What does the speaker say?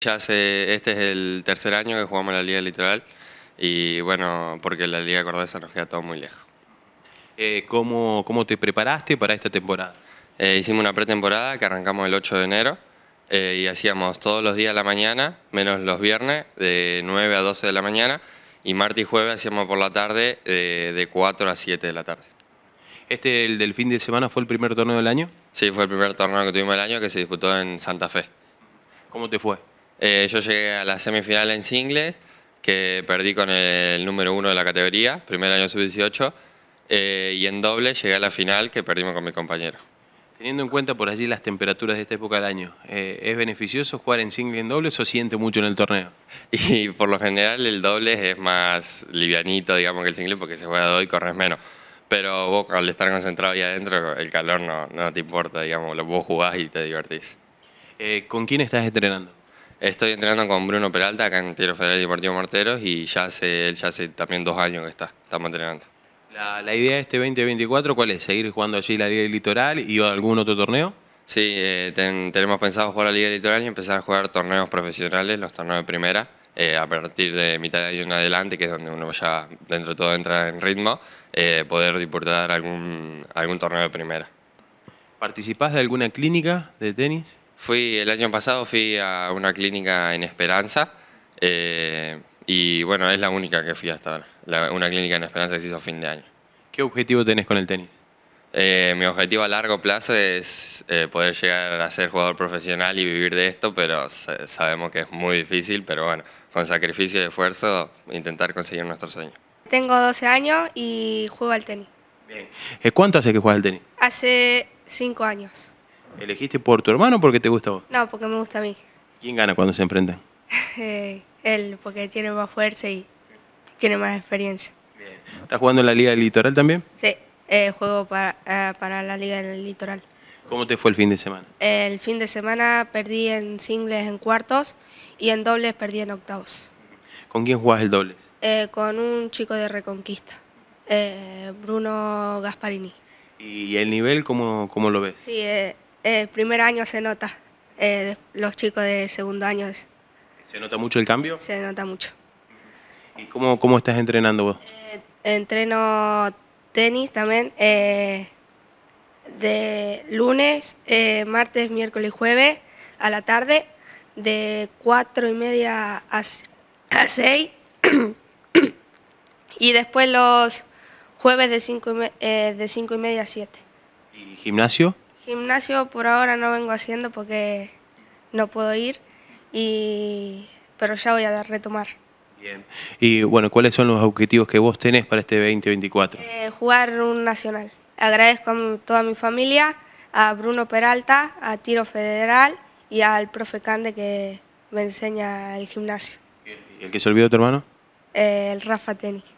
Ya hace, este es el tercer año que jugamos la Liga Litoral y bueno, porque la Liga Cordesa nos queda todo muy lejos. Eh, ¿cómo, te preparaste para esta temporada? Eh, hicimos una pretemporada que arrancamos el 8 de enero eh, y hacíamos todos los días de la mañana, menos los viernes, de 9 a 12 de la mañana y martes y jueves hacíamos por la tarde de 4 a 7 de la tarde. ¿Este el del fin de semana fue el primer torneo del año? Sí, fue el primer torneo que tuvimos el año que se disputó en Santa Fe. ¿Cómo te fue? Eh, yo llegué a la semifinal en singles, que perdí con el número uno de la categoría, primer año sub-18, eh, y en doble llegué a la final, que perdimos con mi compañero. Teniendo en cuenta por allí las temperaturas de esta época del año, eh, ¿es beneficioso jugar en single y en doble o siente mucho en el torneo? Y por lo general el doble es más livianito, digamos, que el single porque se juega dos y corres menos. Pero vos al estar concentrado ahí adentro, el calor no, no te importa, digamos, vos jugás y te divertís. ¿Con quién estás entrenando? Estoy entrenando con Bruno Peralta acá en Tiro Federal Deportivo Morteros y ya hace, él ya hace también dos años que está, estamos entrenando. La, idea de este 2024, ¿cuál es? ¿Seguir jugando allí la Liga Litoral y algún otro torneo? Sí, eh, tenemos pensado jugar la Liga Litoral y empezar a jugar torneos profesionales, los torneos de primera, eh, a partir de mitad de año en adelante, que es donde uno ya dentro de todo entra en ritmo, eh, poder disputar algún, algún torneo de primera. ¿Participás de alguna clínica de tenis? Fui el año pasado fui a una clínica en Esperanza eh, y bueno, es la única que fui hasta ahora, una clínica en Esperanza que se hizo fin de año. ¿Qué objetivo tenés con el tenis? Eh, mi objetivo a largo plazo es eh, poder llegar a ser jugador profesional y vivir de esto, pero sabemos que es muy difícil, pero bueno, con sacrificio y esfuerzo intentar conseguir nuestro sueño. Tengo 12 años y juego al tenis. Bien. ¿Cuánto hace que juegas al tenis? Hace 5 años. ¿Elegiste por tu hermano o porque te gusta a vos? No, porque me gusta a mí. ¿Quién gana cuando se enfrentan? Eh, él, porque tiene más fuerza y tiene más experiencia. ¿Estás jugando en la Liga del Litoral también? Sí, eh, juego para, eh, para, la Liga del Litoral. ¿Cómo te fue el fin de semana? El fin de semana perdí en singles en cuartos y en dobles perdí en octavos. ¿Con quién jugás el dobles? con un chico de Reconquista, Bruno Gasparini. ¿Y el nivel cómo, cómo lo ves? Sí, eh, primer año se nota, eh, los chicos de segundo año. ¿Se nota mucho el cambio? Se nota mucho. ¿Y cómo, cómo estás entrenando vos? Eh, entreno tenis también, eh, de lunes, martes, miércoles y jueves a la tarde, de cuatro y media a, a seis. y después los jueves de cinco y, de cinco y media a siete. ¿Y gimnasio? Gimnasio por ahora no vengo haciendo porque no puedo ir, y, pero ya voy a retomar. Bien. Y bueno, ¿cuáles son los objetivos que vos tenés para este 2024? Eh, jugar un nacional. Agradezco a toda mi familia, a Bruno Peralta, a Tiro Federal y al profe Cande que me enseña el gimnasio. ¿Y el que se olvidó tu hermano? Eh, el Rafa Tenis.